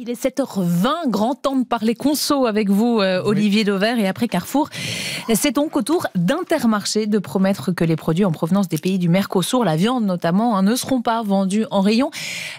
Il est 7h20, grand temps de parler conso avec vous, euh, Olivier et après Carrefour. C'est donc au tour d'Intermarché de promettre que les produits en provenance des pays du Mercosur, la viande notamment, hein, ne seront pas vendus en rayon.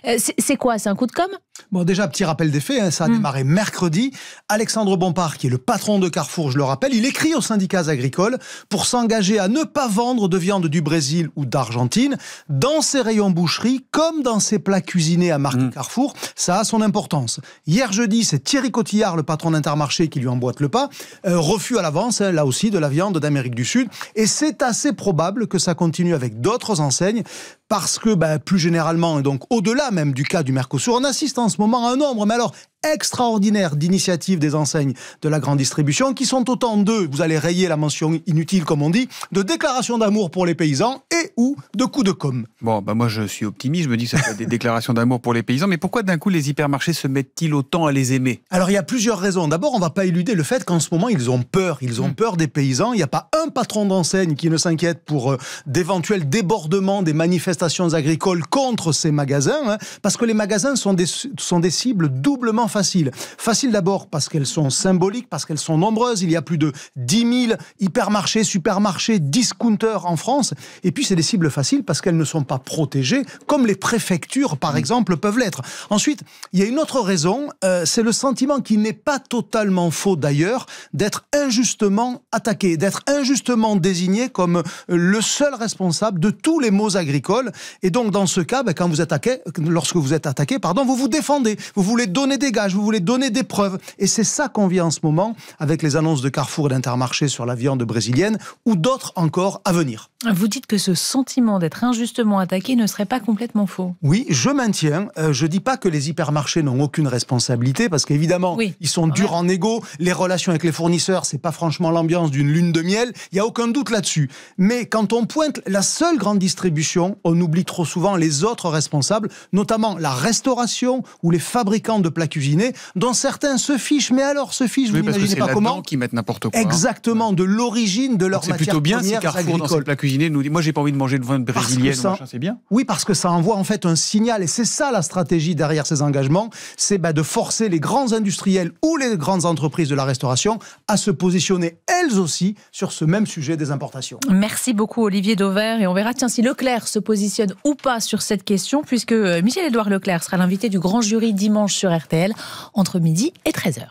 Euh, c'est quoi C'est un coup de com' Bon, déjà, petit rappel des faits, hein, ça a hmm. démarré mercredi. Alexandre Bompard, qui est le patron de Carrefour, je le rappelle, il écrit aux syndicats agricoles pour s'engager à ne pas vendre de viande du Brésil ou d'Argentine dans ses rayons boucherie, comme dans ses plats cuisinés à marque hmm. Carrefour. Ça a son importance. Hier jeudi, c'est Thierry Cotillard, le patron d'Intermarché, qui lui emboîte le pas. Euh, refus à l'avance, hein, là aussi, de la viande d'Amérique du Sud. Et c'est assez probable que ça continue avec d'autres enseignes, parce que, ben, plus généralement, et donc au-delà même du cas du Mercosur, on assiste en ce moment un nombre, mais alors extraordinaire d'initiatives des enseignes de la grande distribution, qui sont autant de, vous allez rayer la mention inutile comme on dit, de déclarations d'amour pour les paysans et ou de coups de com. Bon, bah moi je suis optimiste, je me dis que ça fait des déclarations d'amour pour les paysans, mais pourquoi d'un coup les hypermarchés se mettent-ils autant à les aimer Alors il y a plusieurs raisons. D'abord, on ne va pas éluder le fait qu'en ce moment ils ont peur, ils ont mm. peur des paysans. Il n'y a pas un patron d'enseigne qui ne s'inquiète pour euh, d'éventuels débordements des manifestations agricoles contre ces magasins, hein, parce que les magasins sont des, sont des cibles doublement faciles. Faciles d'abord parce qu'elles sont symboliques, parce qu'elles sont nombreuses. Il y a plus de 10 000 hypermarchés, supermarchés, discounters en France. Et puis, c'est des cibles faciles parce qu'elles ne sont pas protégées, comme les préfectures, par mm. exemple, peuvent l'être. Ensuite, il y a une autre raison, euh, c'est le sentiment qui n'est pas totalement faux d'ailleurs, d'être injustement attaqué, d'être injustement désigné comme euh, le seul responsable de tous les maux agricoles. Et donc, dans ce cas, ben, quand vous attaquez, lorsque vous êtes attaqué, pardon, vous vous défendez, vous voulez donner des vous voulez donner des preuves. Et c'est ça qu'on vit en ce moment avec les annonces de Carrefour et d'Intermarché sur la viande brésilienne ou d'autres encore à venir. Vous dites que ce sentiment d'être injustement attaqué ne serait pas complètement faux. Oui, je maintiens. Euh, je ne dis pas que les hypermarchés n'ont aucune responsabilité parce qu'évidemment, ils sont durs ah en égo. Les relations avec les fournisseurs, c'est pas franchement l'ambiance d'une lune de miel. Il n'y a aucun doute là-dessus. Mais quand on pointe la seule grande distribution, on oublie trop souvent les autres responsables, notamment la restauration ou les fabricants de plats cuisinés dans dont certains se fichent, mais alors se fichent, vous n'imaginez pas comment. mettent n'importe quoi. Hein. Exactement, de l'origine de leur matière C'est plutôt bien si Carrefour, dans ses cuisinée, nous dit Moi, j'ai pas envie de manger de viande brésilienne, c'est bien. Oui, parce que ça envoie en fait un signal, et c'est ça la stratégie derrière ces engagements c'est bah, de forcer les grands industriels ou les grandes entreprises de la restauration à se positionner elles aussi sur ce même sujet des importations. Merci beaucoup, Olivier Dauvert, et on verra tiens, si Leclerc se positionne ou pas sur cette question, puisque euh, Michel-Édouard Leclerc sera l'invité du grand jury dimanche sur RTL entre midi et 13h.